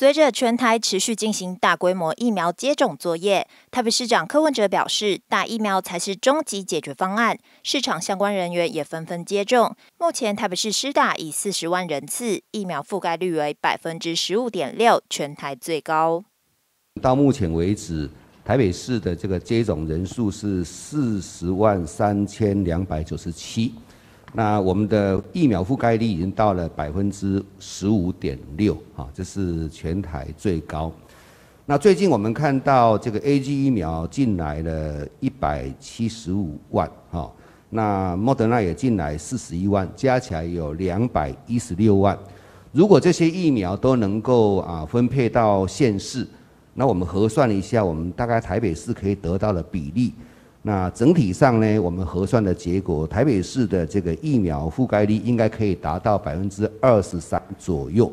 随着全台持续进行大规模疫苗接种作业，台北市长柯文哲表示，打疫苗才是终极解决方案。市场相关人员也纷纷接种。目前台北市施打以四十万人次，疫苗覆盖率为百分之十五点六，全台最高。到目前为止，台北市的这个接种人数是四十万三千两百九十七。那我们的疫苗覆盖率已经到了百分之十五点六，啊，这是全台最高。那最近我们看到这个 A G 疫苗进来了一百七十五万，哈，那莫德纳也进来四十一万，加起来有两百一十六万。如果这些疫苗都能够啊分配到县市，那我们核算一下，我们大概台北市可以得到的比例。那整体上呢，我们核算的结果，台北市的这个疫苗覆盖率应该可以达到百分之二十三左右。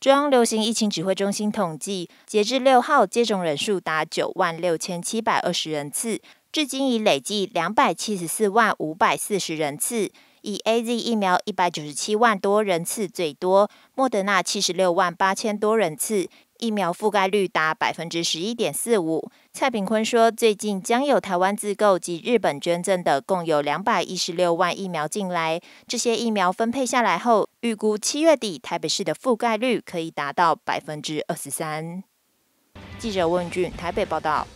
中央流行疫情指挥中心统计，截至六号接种人数达九万六千七百二十人次，至今已累计两百七十四万五百四十人次。以 A Z 疫苗一百九十七万多人次最多，莫德纳七十六万八千多人次，疫苗覆盖率达百分之十一点四五。蔡炳坤说，最近将有台湾自购及日本捐赠的共有两百一十六万疫苗进来。这些疫苗分配下来后，预估七月底台北市的覆盖率可以达到百分之二十三。记者温俊台北报道。